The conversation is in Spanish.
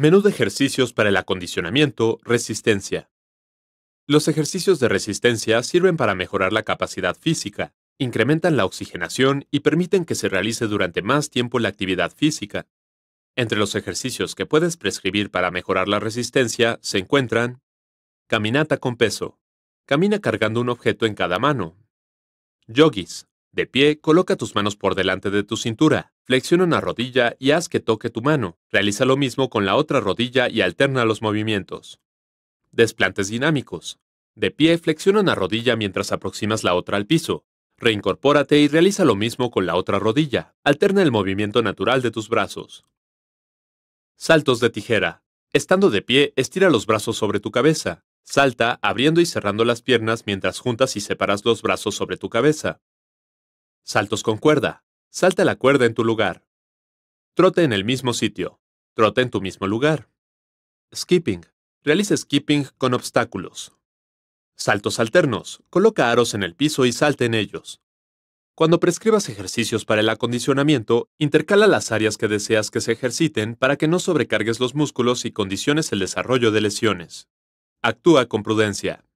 Menú de ejercicios para el acondicionamiento, resistencia. Los ejercicios de resistencia sirven para mejorar la capacidad física, incrementan la oxigenación y permiten que se realice durante más tiempo la actividad física. Entre los ejercicios que puedes prescribir para mejorar la resistencia se encuentran caminata con peso. Camina cargando un objeto en cada mano. Yogis. De pie, coloca tus manos por delante de tu cintura, flexiona una rodilla y haz que toque tu mano. Realiza lo mismo con la otra rodilla y alterna los movimientos. Desplantes dinámicos. De pie, flexiona una rodilla mientras aproximas la otra al piso. Reincorpórate y realiza lo mismo con la otra rodilla. Alterna el movimiento natural de tus brazos. Saltos de tijera. Estando de pie, estira los brazos sobre tu cabeza. Salta abriendo y cerrando las piernas mientras juntas y separas los brazos sobre tu cabeza. Saltos con cuerda. Salta la cuerda en tu lugar. Trote en el mismo sitio. Trote en tu mismo lugar. Skipping. Realiza skipping con obstáculos. Saltos alternos. Coloca aros en el piso y salte en ellos. Cuando prescribas ejercicios para el acondicionamiento, intercala las áreas que deseas que se ejerciten para que no sobrecargues los músculos y condiciones el desarrollo de lesiones. Actúa con prudencia.